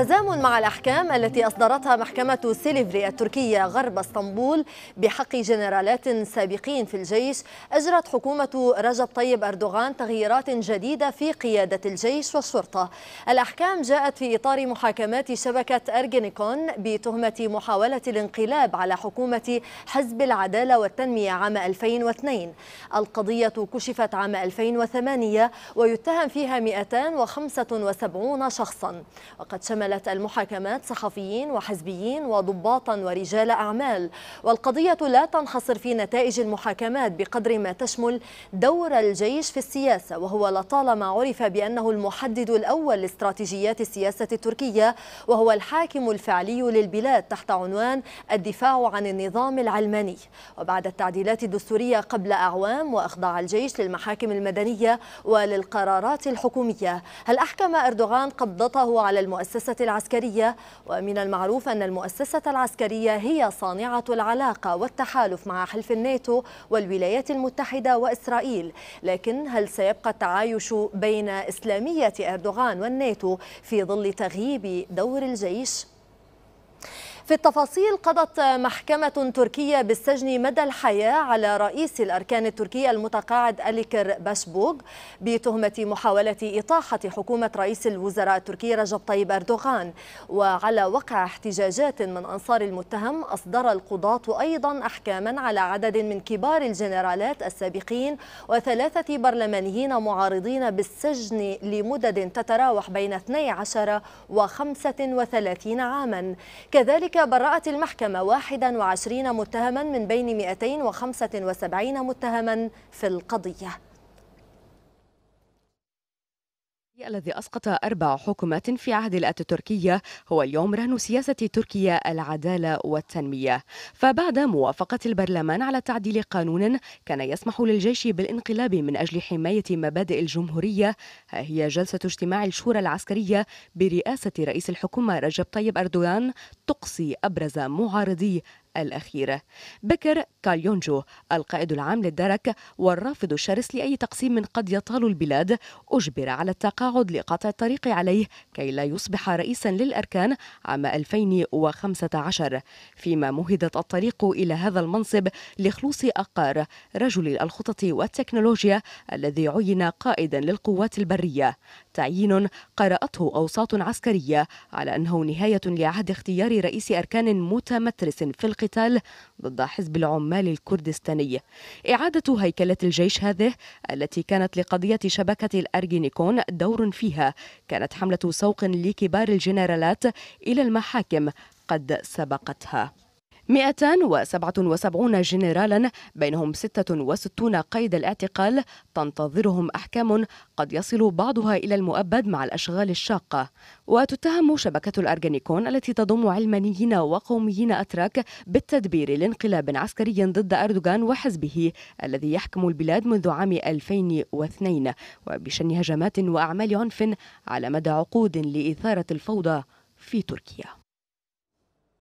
بالتزامن مع الأحكام التي أصدرتها محكمة سيليفري التركية غرب اسطنبول بحق جنرالات سابقين في الجيش أجرت حكومة رجب طيب أردوغان تغييرات جديدة في قيادة الجيش والشرطة الأحكام جاءت في إطار محاكمات شبكة أرجينيكون بتهمة محاولة الانقلاب على حكومة حزب العدالة والتنمية عام 2002 القضية كشفت عام 2008 ويتهم فيها 275 شخصا وقد شمل شملت المحاكمات صحفيين وحزبيين وضباطا ورجال أعمال والقضية لا تنحصر في نتائج المحاكمات بقدر ما تشمل دور الجيش في السياسة وهو لطالما عرف بأنه المحدد الأول لاستراتيجيات السياسة التركية وهو الحاكم الفعلي للبلاد تحت عنوان الدفاع عن النظام العلماني وبعد التعديلات الدستورية قبل أعوام وأخضاع الجيش للمحاكم المدنية وللقرارات الحكومية هل أحكم أردوغان قبضته على المؤسسة العسكرية ومن المعروف أن المؤسسة العسكرية هي صانعة العلاقة والتحالف مع حلف الناتو والولايات المتحدة وإسرائيل لكن هل سيبقى التعايش بين إسلامية أردوغان والناتو في ظل تغييب دور الجيش؟ في التفاصيل قضت محكمة تركية بالسجن مدى الحياة على رئيس الأركان التركية المتقاعد أليكر باشبوغ بتهمة محاولة إطاحة حكومة رئيس الوزراء التركي رجب طيب أردوغان وعلى وقع احتجاجات من أنصار المتهم أصدر القضاة أيضا أحكاما على عدد من كبار الجنرالات السابقين وثلاثة برلمانيين معارضين بالسجن لمدد تتراوح بين 12 و 35 عاما كذلك برأت المحكمة 21 متهما من بين 275 متهما في القضية الذي أسقط أربع حكومات في عهد الأتاتوركية هو اليوم رهن سياسة تركيا العدالة والتنمية فبعد موافقة البرلمان على تعديل قانون كان يسمح للجيش بالانقلاب من أجل حماية مبادئ الجمهورية ها هي جلسة اجتماع الشورى العسكرية برئاسة رئيس الحكومة رجب طيب أردوغان تقصي أبرز معارضي الأخيرة بكر كاليونجو القائد العام للدرك والرافض الشرس لأي تقسيم قد يطال البلاد أجبر على التقاعد لقطع الطريق عليه كي لا يصبح رئيسا للأركان عام 2015 فيما مهدت الطريق إلى هذا المنصب لخلوص أقار رجل الخطط والتكنولوجيا الذي عين قائدا للقوات البرية تعيين قرأته أوساط عسكرية على أنه نهاية لعهد اختيار رئيس أركان متمترس في القطاع القتال ضد حزب العمال الكردستاني إعادة هيكلة الجيش هذه التي كانت لقضية شبكة الأرجينيكون دور فيها كانت حملة سوق لكبار الجنرالات إلى المحاكم قد سبقتها 277 جنرالا بينهم 66 قيد الاعتقال تنتظرهم أحكام قد يصل بعضها إلى المؤبد مع الأشغال الشاقة وتتهم شبكة الأرجنيكون التي تضم علمانيين وقوميين أتراك بالتدبير لانقلاب عسكري ضد أردوغان وحزبه الذي يحكم البلاد منذ عام 2002 وبشن هجمات وأعمال عنف على مدى عقود لإثارة الفوضى في تركيا